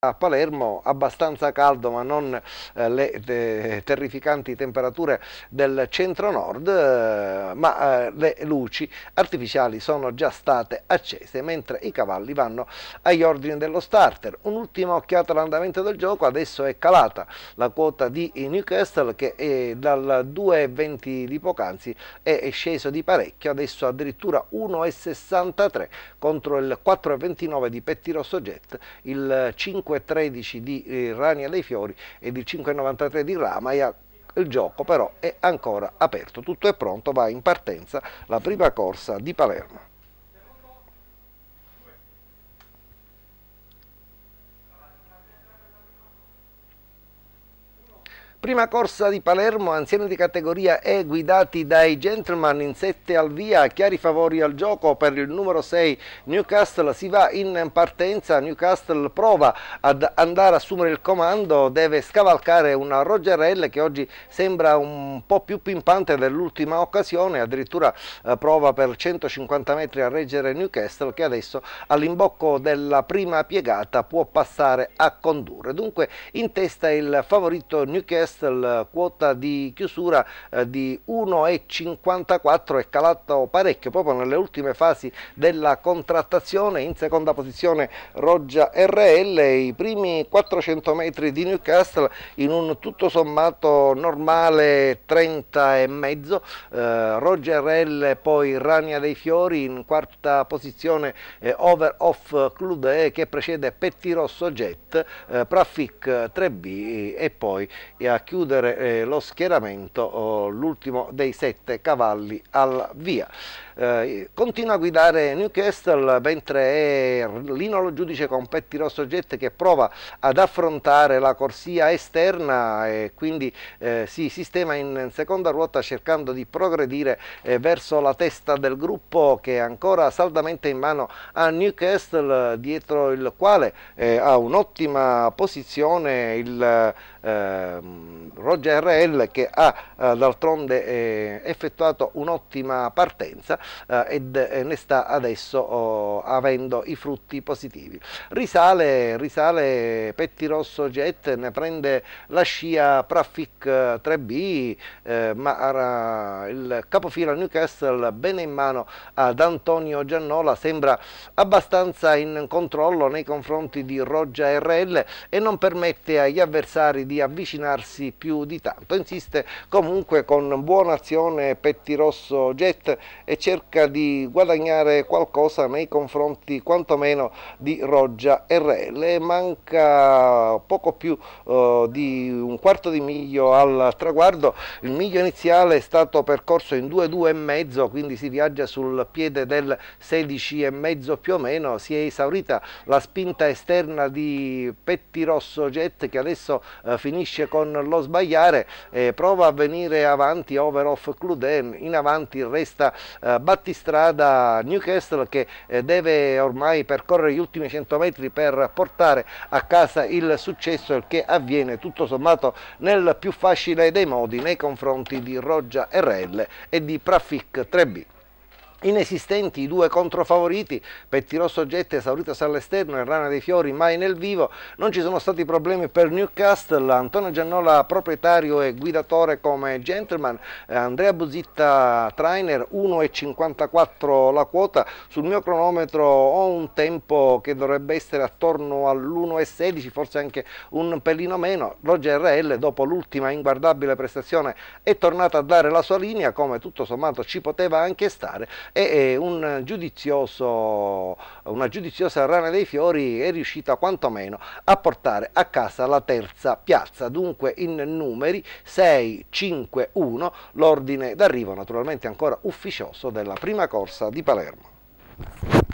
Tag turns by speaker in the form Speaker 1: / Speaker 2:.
Speaker 1: a Palermo abbastanza caldo ma non eh, le te, terrificanti temperature del centro nord eh, ma eh, le luci artificiali sono già state accese mentre i cavalli vanno agli ordini dello starter un'ultima occhiata all'andamento del gioco adesso è calata la quota di Newcastle che dal 2,20 di poc'anzi è, sceso di parecchio adesso addirittura 1,63 contro il 4,29 di Rosso Jet il 5 5,13 di eh, Rani alle Fiori e il 5,93 di Ramaia il gioco però è ancora aperto, tutto è pronto, va in partenza la prima corsa di Palermo. prima corsa di Palermo, anziani di categoria E guidati dai gentleman in sette al via, chiari favori al gioco per il numero 6 Newcastle, si va in partenza, Newcastle prova ad andare a assumere il comando, deve scavalcare una Rogerelle che oggi sembra un po' più pimpante dell'ultima occasione, addirittura eh, prova per 150 metri a reggere Newcastle che adesso all'imbocco della prima piegata può passare a condurre. Dunque in testa il favorito Newcastle Bristol, quota di chiusura eh, di 1,54 è calato parecchio proprio nelle ultime fasi della contrattazione, in seconda posizione Roggia RL, i primi 400 metri di Newcastle in un tutto sommato normale 30 e mezzo, eh, Roggia RL poi Rania dei Fiori in quarta posizione eh, Over Off Clude eh, che precede Rosso Jet, eh, Prafic 3B eh, e poi a chiudere eh, lo schieramento oh, l'ultimo dei sette cavalli al via. Eh, continua a guidare Newcastle mentre è Lino Giudice con Petti Rosso Jet che prova ad affrontare la corsia esterna e quindi eh, si sistema in seconda ruota cercando di progredire eh, verso la testa del gruppo che è ancora saldamente in mano a Newcastle dietro il quale eh, ha un'ottima posizione il Ehm, Roger RL che ha eh, d'altronde eh, effettuato un'ottima partenza eh, ed ne sta adesso oh, avendo i frutti positivi. Risale, risale Petti Rosso Jet, ne prende la scia Praffic 3B, ma il capofila Newcastle bene in mano ad Antonio Giannola sembra abbastanza in controllo nei confronti di Roger RL e non permette agli avversari di avvicinarsi più di tanto. Insiste comunque con buona azione Pettirosso Jet e cerca di guadagnare qualcosa nei confronti quantomeno di Roggia RL. Manca poco più eh, di un quarto di miglio al traguardo, il miglio iniziale è stato percorso in e mezzo, quindi si viaggia sul piede del e mezzo più o meno, si è esaurita la spinta esterna di Pettirosso Jet che adesso eh, finisce con lo sbagliare, eh, prova a venire avanti over off Cluden, in avanti resta eh, battistrada Newcastle che eh, deve ormai percorrere gli ultimi 100 metri per portare a casa il successo il che avviene tutto sommato nel più facile dei modi nei confronti di Roggia RL e di Prafic 3B. Inesistenti i due controfavoriti, Pettirosso Getta esauritosi all'esterno e Rana dei Fiori mai nel vivo, non ci sono stati problemi per Newcastle, Antonio Giannola proprietario e guidatore come gentleman, eh, Andrea Buzitta trainer 1,54 la quota, sul mio cronometro ho un tempo che dovrebbe essere attorno all'1,16, forse anche un pelino meno, Roger RL dopo l'ultima inguardabile prestazione è tornata a dare la sua linea come tutto sommato ci poteva anche stare, e un giudizioso, una giudiziosa rana dei fiori è riuscita quantomeno a portare a casa la terza piazza, dunque in numeri 6-5-1 l'ordine d'arrivo naturalmente ancora ufficioso della prima corsa di Palermo.